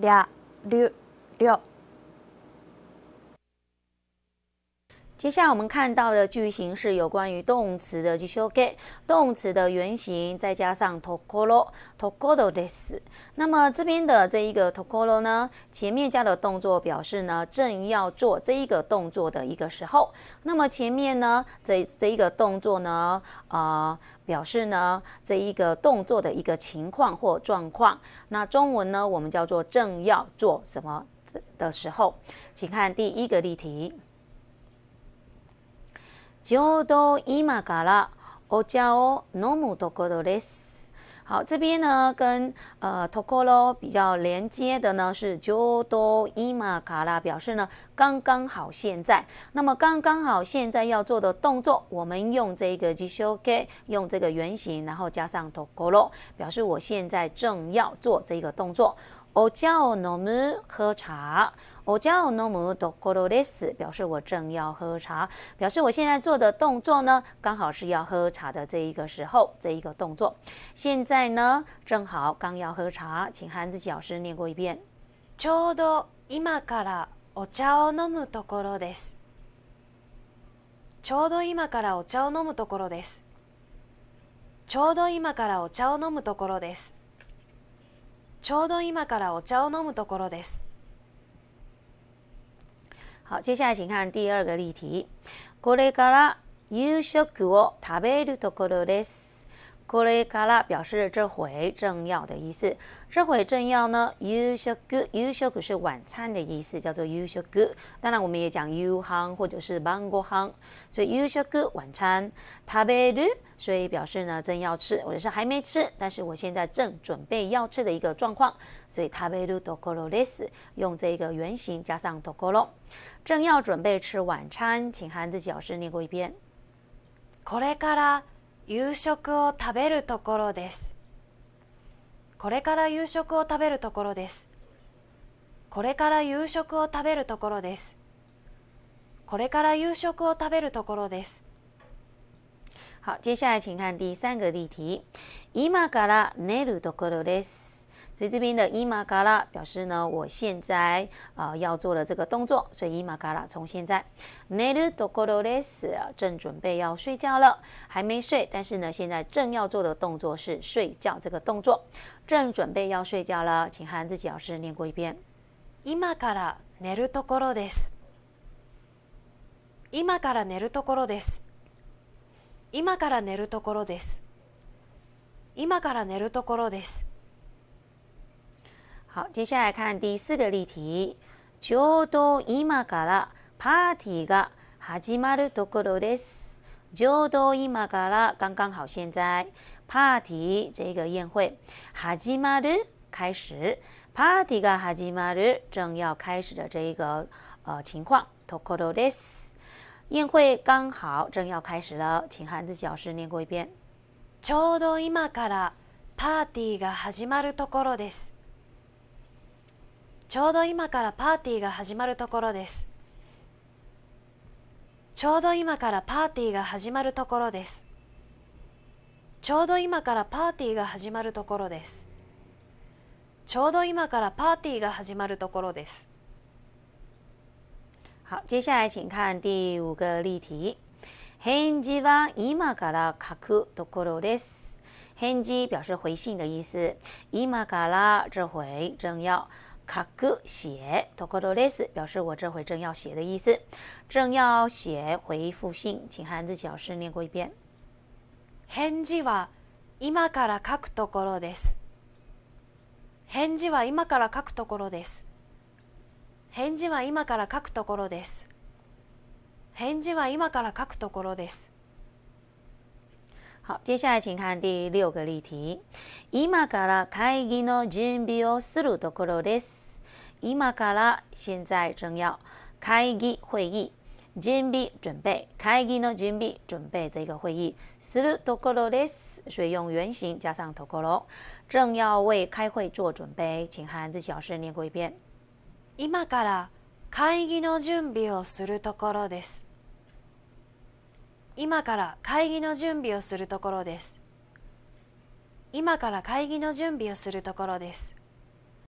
俩六辽。接下来我们看到的句型是有关于动词的，即修改动词的原型再加上 tokoro tokoro des。那么这边的这一个 tokoro 呢，前面加的动作表示呢正要做这一个动作的一个时候。那么前面呢这这一个动作呢，呃，表示呢这一个动作的一个情况或状况。那中文呢我们叫做正要做什么的时候，请看第一个例题。ちょうど今まから、おじゃをノムトコロです。好，这边呢，跟呃 t o k o コ o 比较连接的呢是 jodo ima 今 a か a 表示呢刚刚好现在。那么刚刚好现在要做的动作，我们用这个「じしょけ」，用这个原型，然后加上 t o k o コ o 表示我现在正要做这个动作。我将要喝茶。我将要喝茶。ドコロで表示我正要喝茶。表示我现在做的动作呢，刚好是要喝茶的这一个时候，这一个动作。现在呢，正好刚要喝茶，请汉字老师念过一遍。ちょうど今からお茶を飲むところです。ちょうど今からお茶を飲むところです。ちょうど今からお茶を飲むところです。ちょうど今からお茶を飲むところです。好，接下来请看第二个例题。これから夕食を食べるところです。これから表示这回正要的意思。这回正要呢，yoshoku yoshoku 是晚餐的意思，叫做 yoshoku。当然，我们也讲 y o u h o n g 或者是 b a n g o n g 所以 yoshoku 晚餐，taberu，所以表示呢正要吃或者是还没吃，但是我现在正准备要吃的一个状况。所以 taberu tokoro des，用这个原型加上 tokoro，正要准备吃晚餐，请韩子教师念过一遍。これから夕食を食べるところですこれから夕食を食べるところですこれから夕食を食べるところですこれから夕食を食べるところです好，接下来请看第三个例题。今から寝るところです。所以这边的今马卡拉表示呢，我现在啊要做的这个动作，所以今马卡拉从现在ねるところです，正准备要睡觉了，还没睡，但是呢，现在正要做的动作是睡觉这个动作，正准备要睡觉了，请韩自己老师念过一遍。今马卡拉ねるところです。今马卡拉ねるところです。今马卡拉ねるところです。今马卡拉ねるところです。好，接下来看第四个例题。ちょうど今からパーティーが始まるところです。ちょうど今から刚刚好现在パーティー这个宴会，始まる开始，パーティーが始まる正要开始的这一个呃情况。ところです，宴会刚好正要开始了，请汉字教师念过一遍。ちょうど今からパーティーが始まるところです。ちょうど今からパーティーが始まるところです。ちょうど今からパーティーが始まるところです。ちょうど今からパーティーが始まるところです。ちょうど今からパーティーが始まるところです。好，接下来请看第五个例题。返事は今から書くところです。返事表示回信的意思。今から这回正要。書く写ところです，表示我这回正要写的意思。正要写回复信，请汉字教师念过一遍。返事は今から書くところです。返事は今から書くところです。返事は今から書くところです。返事は今から書くところです。好，接下来请看第六个例题。今から会議の準備をするところです。今から现在正要开会议，準備准备开会议的准备，准备这个会议。するところです，所以用原型加上ところ，正要为开会做准备。请汉字小师念过一遍。今から会議の準備をするところです。今から会議の準備をするところです今から会議の準備をするところです